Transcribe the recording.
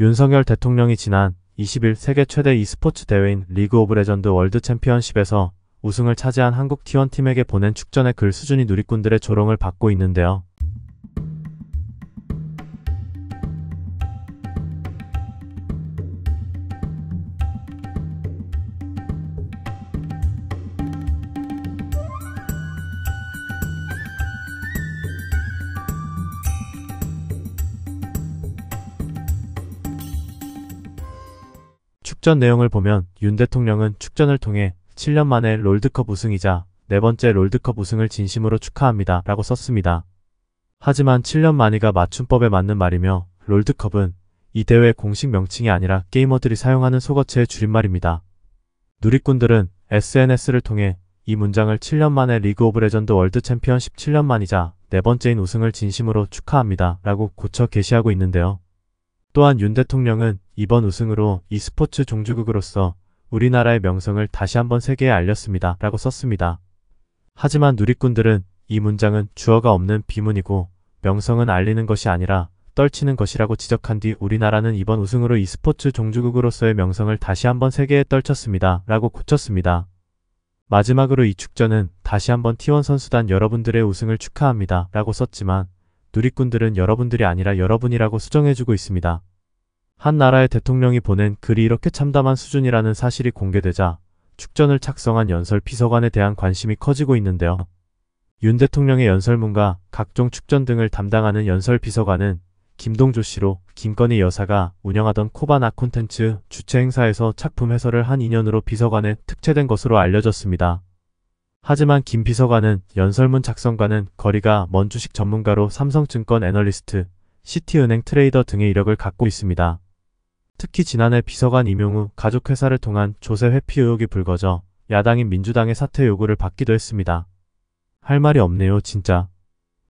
윤석열 대통령이 지난 20일 세계 최대 e스포츠 대회인 리그 오브 레전드 월드 챔피언십에서 우승을 차지한 한국 T1팀에게 보낸 축전의 글 수준이 누리꾼들의 조롱을 받고 있는데요. 축전 내용을 보면 윤 대통령은 축전을 통해 7년 만에 롤드컵 우승이자 네 번째 롤드컵 우승을 진심으로 축하합니다 라고 썼습니다. 하지만 7년 만이가 맞춤법에 맞는 말이며 롤드컵은 이 대회 공식 명칭이 아니라 게이머들이 사용하는 속어체의 줄임말입니다. 누리꾼들은 SNS를 통해 이 문장을 7년 만에 리그 오브 레전드 월드 챔피언 17년 만이자 네 번째인 우승을 진심으로 축하합니다 라고 고쳐 게시하고 있는데요. 또한 윤 대통령은 이번 우승으로 e스포츠 종주국으로서 우리나라의 명성을 다시 한번 세계에 알렸습니다. 라고 썼습니다. 하지만 누리꾼들은 이 문장은 주어가 없는 비문이고 명성은 알리는 것이 아니라 떨치는 것이라고 지적한 뒤 우리나라는 이번 우승으로 e스포츠 종주국으로서의 명성을 다시 한번 세계에 떨쳤습니다. 라고 고쳤습니다. 마지막으로 이 축전은 다시 한번 T1 선수단 여러분들의 우승을 축하합니다. 라고 썼지만 누리꾼들은 여러분들이 아니라 여러분이라고 수정해주고 있습니다. 한 나라의 대통령이 보낸 글이 이렇게 참담한 수준이라는 사실이 공개되자 축전을 작성한 연설 비서관에 대한 관심이 커지고 있는데요. 윤 대통령의 연설문과 각종 축전 등을 담당하는 연설 비서관은 김동조 씨로 김건희 여사가 운영하던 코바나 콘텐츠 주최 행사에서 작품 해설을 한 인연으로 비서관에 특채된 것으로 알려졌습니다. 하지만 김 비서관은 연설문 작성과는 거리가 먼 주식 전문가로 삼성증권 애널리스트, 시티은행 트레이더 등의 이력을 갖고 있습니다. 특히 지난해 비서관 임용후 가족회사를 통한 조세 회피 의혹이 불거져 야당인 민주당의 사퇴 요구를 받기도 했습니다. 할 말이 없네요 진짜.